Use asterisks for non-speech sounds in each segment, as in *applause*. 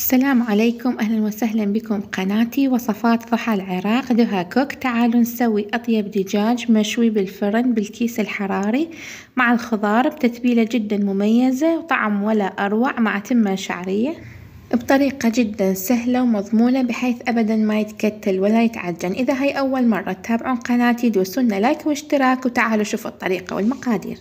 السلام عليكم أهلا وسهلا بكم قناتي وصفات ضحى العراق دها كوك تعالوا نسوي أطيب دجاج مشوي بالفرن بالكيس الحراري مع الخضار بتتبيلة جدا مميزة وطعم ولا أروع مع تمة شعرية بطريقة جدا سهلة ومضمونة بحيث أبدا ما يتكتل ولا يتعجن إذا هاي أول مرة تتابعون قناتي دوسوا لنا لايك واشتراك وتعالوا شوفوا الطريقة والمقادير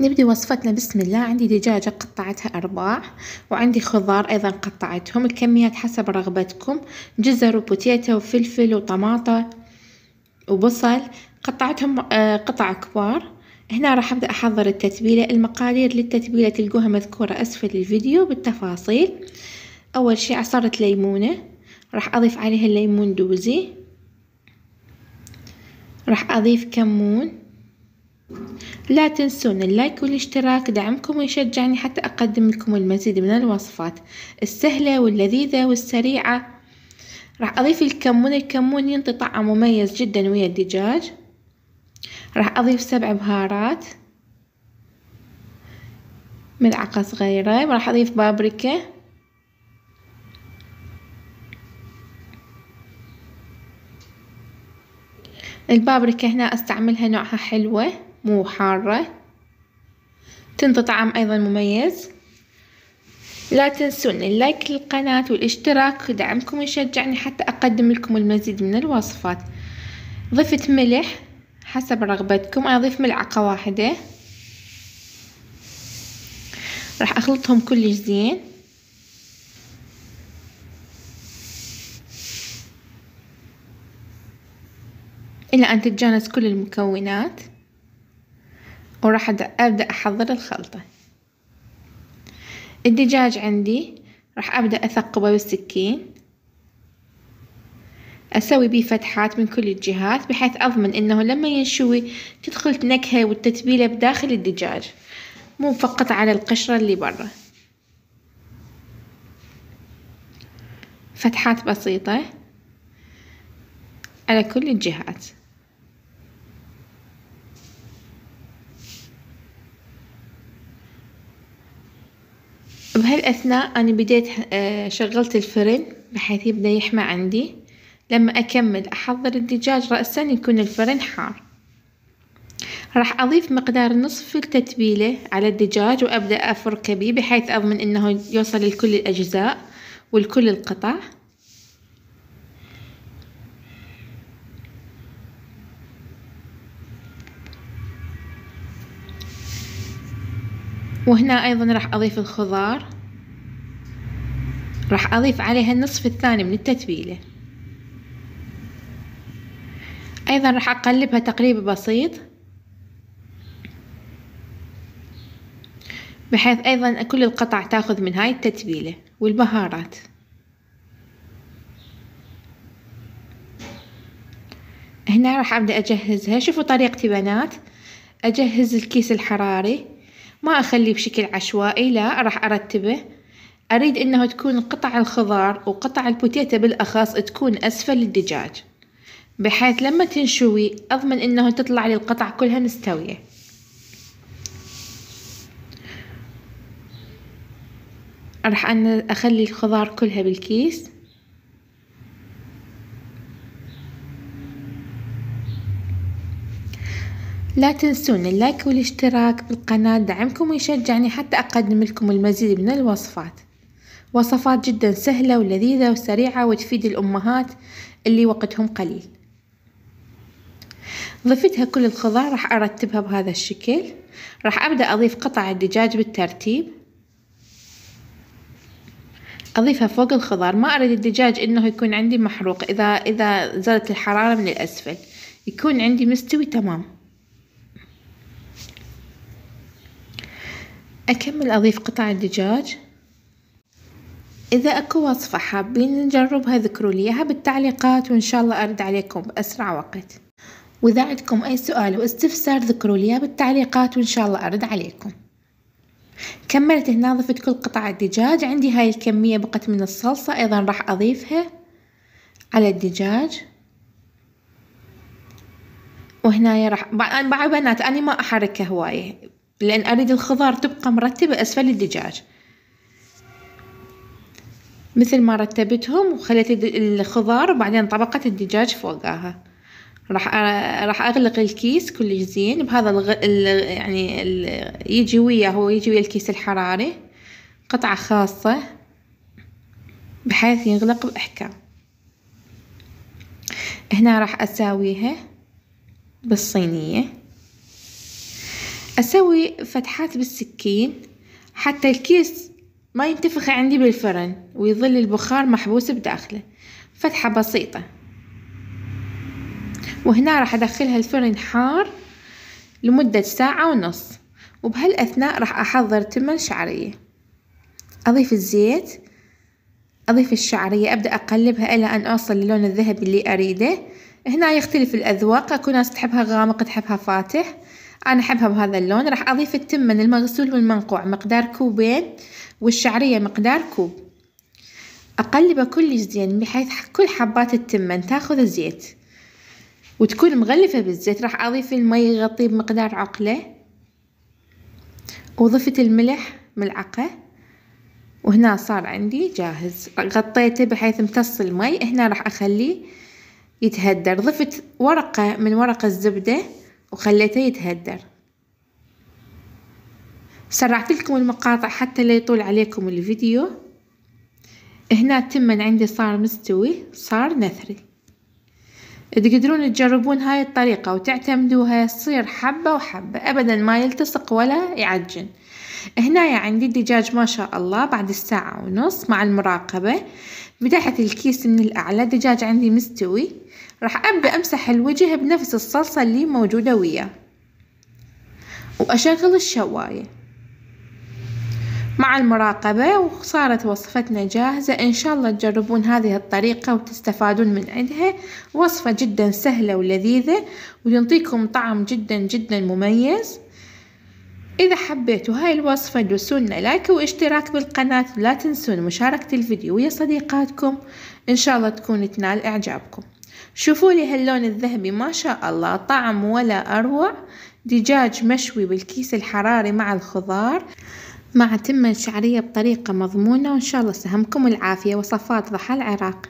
نبدي وصفتنا بسم الله عندي دجاجة قطعتها أرباع وعندي خضار أيضا قطعتهم الكميات حسب رغبتكم جزر وبوتيتا وفلفل وطماطة وبصل قطعتهم آه، قطع كبار هنا راح أبدأ أحضر التتبيلة المقادير للتتبيلة تلقوها مذكورة أسفل الفيديو بالتفاصيل أول شي عصرة ليمونة راح أضيف عليها الليمون دوزي راح أضيف كمون لا تنسون اللايك والاشتراك دعمكم ويشجعني حتى أقدم لكم المزيد من الوصفات السهلة واللذيذة والسريعة راح أضيف الكمون الكمون ينطي طعم مميز جدا ويا الدجاج راح أضيف سبع بهارات ملعقة صغيرة راح أضيف بابريكا البابريكا هنا استعملها نوعها حلوة مو حارة تنطي طعم أيضا مميز لا تنسون اللايك للقناة والاشتراك دعمكم يشجعني حتى أقدم لكم المزيد من الوصفات ضفت ملح حسب رغبتكم أنا أضيف ملعقة واحدة راح أخلطهم كلش زين إلى أن تتجانس كل المكونات وراح أبدأ أحضر الخلطة الدجاج عندي راح أبدأ أثقبه بالسكين أسوي بيه فتحات من كل الجهات بحيث أضمن إنه لما ينشوي تدخل نكهة والتتبيلة بداخل الدجاج مو فقط على القشرة اللي برا فتحات بسيطة على كل الجهات بهالأثناء أنا بديت آه، شغلت الفرن بحيث يبدأ يحمى عندي، لما أكمل أحضر الدجاج رأساً يكون الفرن حار، راح أضيف مقدار نصف التتبيلة على الدجاج وأبدأ أفركه بيه بحيث أضمن إنه يوصل لكل الأجزاء ولكل القطع. *laughs* وهنا أيضا راح أضيف الخضار راح أضيف عليها النصف الثاني من التتبيلة أيضا راح أقلبها تقليب بسيط بحيث أيضا كل القطع تاخذ من هاي التتبيلة والبهارات هنا راح أبدأ أجهزها شوفوا طريقتي بنات أجهز الكيس الحراري ما اخليه بشكل عشوائي لا راح ارتبه اريد انه تكون قطع الخضار وقطع البوتيتا بالاخص تكون اسفل الدجاج بحيث لما تنشوي اضمن انه تطلع لي القطع كلها مستوية راح اخلي الخضار كلها بالكيس لا تنسون اللايك والاشتراك بالقناة دعمكم ويشجعني حتى أقدم لكم المزيد من الوصفات وصفات جدا سهلة ولذيذة وسريعة وتفيد الأمهات اللي وقتهم قليل ضفتها كل الخضار راح أرتبها بهذا الشكل راح أبدأ أضيف قطع الدجاج بالترتيب أضيفها فوق الخضار ما أريد الدجاج إنه يكون عندي محروق إذا إذا زادت الحرارة من الأسفل يكون عندي مستوي تمام أكمل أضيف قطع الدجاج إذا أكو وصفة حابين نجربها ذكروا لي إياها بالتعليقات وإن شاء الله أرد عليكم بأسرع وقت وإذا عندكم أي سؤال واستفسار ذكروا لي إياه بالتعليقات وإن شاء الله أرد عليكم كملت هنا ضفت كل قطع الدجاج عندي هاي الكمية بقت من الصلصة أيضا راح أضيفها على الدجاج وهنا راح بع... بنات أنا ما أحركه هواية لأن أريد الخضار تبقى مرتبة أسفل الدجاج مثل ما رتبتهم وخليت الخضار وبعدين طبقة الدجاج فوقها راح راح اغلق الكيس كلش زين بهذا الغ... ال... يعني ال... يجي وياه هو يجي ويا الكيس الحراري قطعة خاصة بحيث يغلق بإحكام هنا راح أساويها بالصينية أسوي فتحات بالسكين حتى الكيس ما ينتفخ عندي بالفرن ويظل البخار محبوس بداخله فتحة بسيطة وهنا راح أدخلها الفرن حار لمدة ساعة ونص وبهالأثناء راح أحضر تمن شعرية أضيف الزيت أضيف الشعرية أبدأ أقلبها إلى أن أوصل للون الذهبي اللي أريده هنا يختلف الأذواق أكو ناس تحبها غامق تحبها فاتح أنا أحبها بهذا اللون راح أضيف التمن المغسول والمنقوع مقدار كوبين والشعرية مقدار كوب أقلبه كلش زين بحيث كل حبات التمن تاخذ الزيت وتكون مغلفة بالزيت راح أضيف المي يغطي بمقدار عقلة وضفت الملح ملعقة وهنا صار عندي جاهز غطيته بحيث امتص المي هنا راح أخليه يتهدر ضفت ورقة من ورق الزبدة وخليته يتهدر سرعت لكم المقاطع حتى لا يطول عليكم الفيديو هنا التمن عندي صار مستوي صار نثري تقدرون تجربون هاي الطريقة وتعتمدوها تصير حبة وحبة أبدا ما يلتصق ولا يعجن هنايا عندي الدجاج ما شاء الله بعد الساعة ونص مع المراقبة فتحت الكيس من الأعلى دجاج عندي مستوي راح أبدأ أمسح الوجه بنفس الصلصة اللي موجودة وياه وأشغل الشواية مع المراقبة وصارت وصفتنا جاهزة إن شاء الله تجربون هذه الطريقة وتستفادون من عندها وصفة جدا سهلة ولذيذة وتنطيكم طعم جدا جدا مميز إذا حبيتوا هاي الوصفة دوسونا لايك واشتراك بالقناة ولا تنسون مشاركة الفيديو ويا صديقاتكم إن شاء الله تكون تنال إعجابكم شوفوا لي هاللون الذهبي ما شاء الله طعم ولا أروع دجاج مشوي بالكيس الحراري مع الخضار مع تمة شعرية بطريقة مضمونة وإن شاء الله سهمكم العافية وصفات ضحى العراق